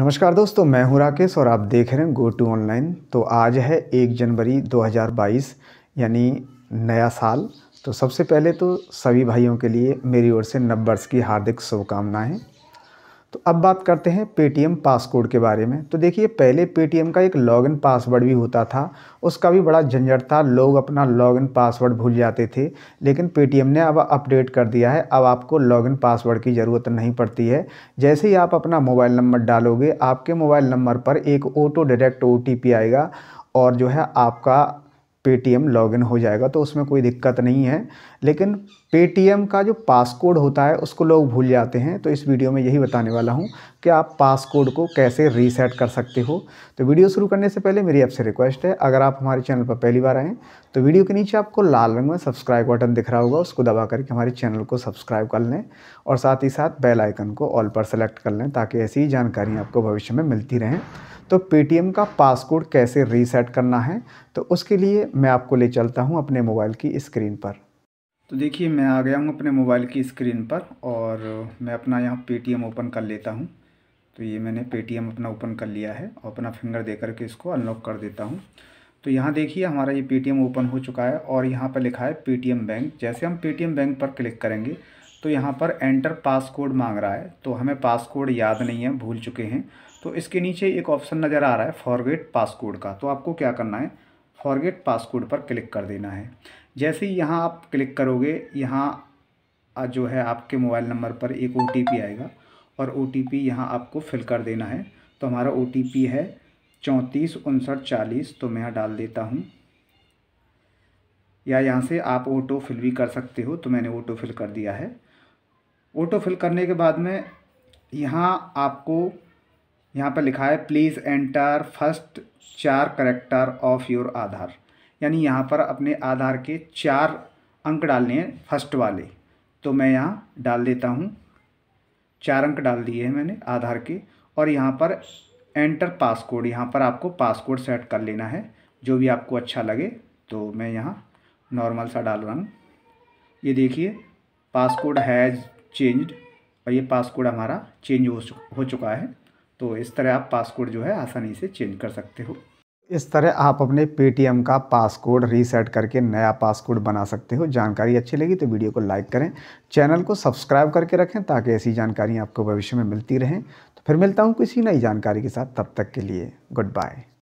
नमस्कार दोस्तों मैं हूं राकेश और आप देख रहे हैं गो टू ऑनलाइन तो आज है एक जनवरी 2022 यानी नया साल तो सबसे पहले तो सभी भाइयों के लिए मेरी ओर से नव वर्ष की हार्दिक शुभकामनाएँ तो अब बात करते हैं पेटीएम पासकोड के बारे में तो देखिए पहले पेटीएम का एक लॉगिन पासवर्ड भी होता था उसका भी बड़ा झंझट था लोग अपना लॉगिन पासवर्ड भूल जाते थे लेकिन पेटीएम ने अब अपडेट कर दिया है अब आपको लॉगिन पासवर्ड की ज़रूरत नहीं पड़ती है जैसे ही आप अपना मोबाइल नंबर डालोगे आपके मोबाइल नंबर पर एक ऑटो डायरेक्ट ओ आएगा और जो है आपका पेटीएम लॉगिन हो जाएगा तो उसमें कोई दिक्कत नहीं है लेकिन पेटीएम का जो पासकोड होता है उसको लोग भूल जाते हैं तो इस वीडियो में यही बताने वाला हूँ कि आप पासकोड को कैसे रीसेट कर सकते हो तो वीडियो शुरू करने से पहले मेरी आपसे रिक्वेस्ट है अगर आप हमारे चैनल पर पहली बार आएँ तो वीडियो के नीचे आपको लाल रंग में सब्सक्राइब बटन दिख रहा होगा उसको दबा करके हमारे चैनल को सब्सक्राइब कर लें और साथ ही साथ बेलाइकन को ऑल पर सेलेक्ट कर लें ताकि ऐसी ही जानकारियाँ आपको भविष्य में मिलती रहें तो पेटीएम का पासकोड कैसे रीसेट करना है तो उसके लिए मैं आपको ले चलता हूँ अपने मोबाइल की स्क्रीन पर तो देखिए मैं आ गया हूँ अपने मोबाइल की स्क्रीन पर और मैं अपना यहाँ पेटीएम ओपन कर लेता हूँ तो ये मैंने पेटीएम अपना ओपन कर लिया है और अपना फिंगर दे करके इसको अनलॉक कर देता हूँ तो यहाँ देखिए हमारा ये पेटीएम ओपन हो चुका है और यहाँ पर लिखा है पेटीएम बैंक जैसे हम पेटीएम बैंक पर क्लिक करेंगे तो यहाँ पर एंटर पास कोड मांग रहा है तो हमें पास कोड याद नहीं है भूल चुके हैं तो इसके नीचे एक ऑप्शन नज़र आ रहा है फॉरगेट पासकोड का तो आपको क्या करना है फॉरगेट पासकोड पर क्लिक कर देना है जैसे ही यहाँ आप क्लिक करोगे यहाँ जो है आपके मोबाइल नंबर पर एक ओ आएगा और ओ टी यहाँ आपको फिल कर देना है तो हमारा ओ है चौंतीस उनसठ चालीस तो मैं यहाँ डाल देता हूँ या यहाँ से आप ऑटो फिल भी कर सकते हो तो मैंने ऑटो फिल कर दिया है ऑटो फिल करने के बाद में यहाँ आपको यहाँ पर लिखा है प्लीज़ एंटर फर्स्ट चार करेक्टर ऑफ योर आधार यानी यहाँ पर अपने आधार के चार अंक डालने हैं फर्स्ट वाले तो मैं यहाँ डाल देता हूँ चार अंक डाल दिए हैं मैंने आधार के और यहाँ पर एंटर पासकोड यहाँ पर आपको पासकोड सेट कर लेना है जो भी आपको अच्छा लगे तो मैं यहाँ नॉर्मल सा डाल रहा हूँ ये देखिए पासकोड हैज़ चेंज्ड और ये पासकोड हमारा चेंज हो हो चुका है तो इस तरह आप पासकोड जो है आसानी से चेंज कर सकते हो इस तरह आप अपने पेटीएम का पासकोड रीसेट करके नया पासकोड बना सकते हो जानकारी अच्छी लगी तो वीडियो को लाइक करें चैनल को सब्सक्राइब करके रखें ताकि ऐसी जानकारियाँ आपको भविष्य में मिलती रहें तो फिर मिलता हूँ किसी नई जानकारी के साथ तब तक के लिए गुड बाय